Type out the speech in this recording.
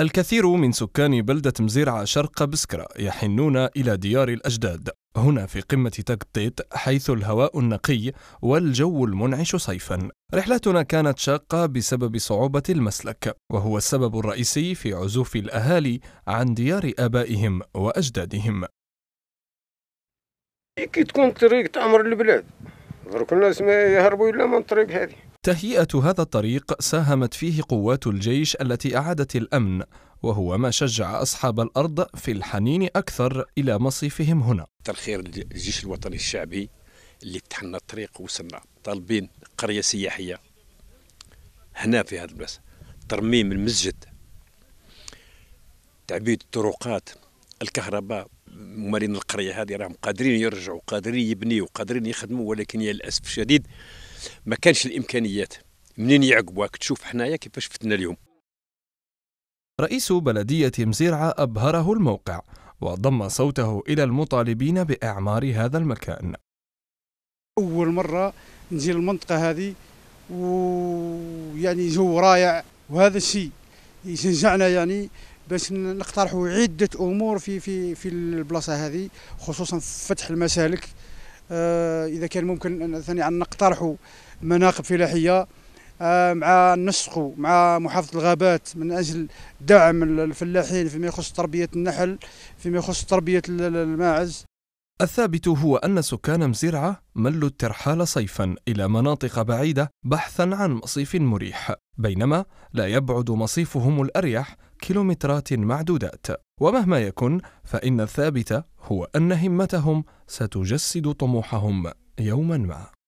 الكثير من سكان بلدة مزيرعة شرق بسكرة يحنون إلى ديار الأجداد هنا في قمة تقطيط حيث الهواء النقي والجو المنعش صيفا رحلتنا كانت شاقة بسبب صعوبة المسلك وهو السبب الرئيسي في عزوف الأهالي عن ديار آبائهم وأجدادهم كي تكون طريق تعمر البلاد درك الناس ما يهربوا الا من الطريق هذه تهيئة هذا الطريق ساهمت فيه قوات الجيش التي أعادت الأمن وهو ما شجع أصحاب الأرض في الحنين أكثر إلى مصيفهم هنا ترخير الجيش الوطني الشعبي اللي تحنى الطريق وصلنا طالبين قرية سياحية هنا في هذا البلاصة ترميم المسجد تعبيد الطرقات الكهرباء ممارين القريه هذه راهم قادرين يرجعوا قادرين يبنيوا قادرين يخدموا ولكن يا للاسف الشديد ما كانش الامكانيات منين يعقبوك تشوف حنايا كيفاش فتنا اليوم رئيس بلديه مزيرعه ابهره الموقع وضم صوته الى المطالبين باعمار هذا المكان اول مره نجي المنطقه هذه ويعني جو رائع وهذا الشيء يشجعنا يعني باش نقترحوا عده امور في في في البلاصه هذه خصوصا فتح المسالك آه اذا كان ممكن ثاني عن نقترحوا مناقب فلاحيه آه مع النسق مع محافظه الغابات من اجل دعم الفلاحين فيما يخص تربيه النحل فيما يخص تربيه الماعز الثابت هو أن سكان مزرعة ملوا الترحال صيفا إلى مناطق بعيدة بحثا عن مصيف مريح بينما لا يبعد مصيفهم الأريح كيلومترات معدودات ومهما يكن فإن الثابت هو أن همتهم ستجسد طموحهم يوما ما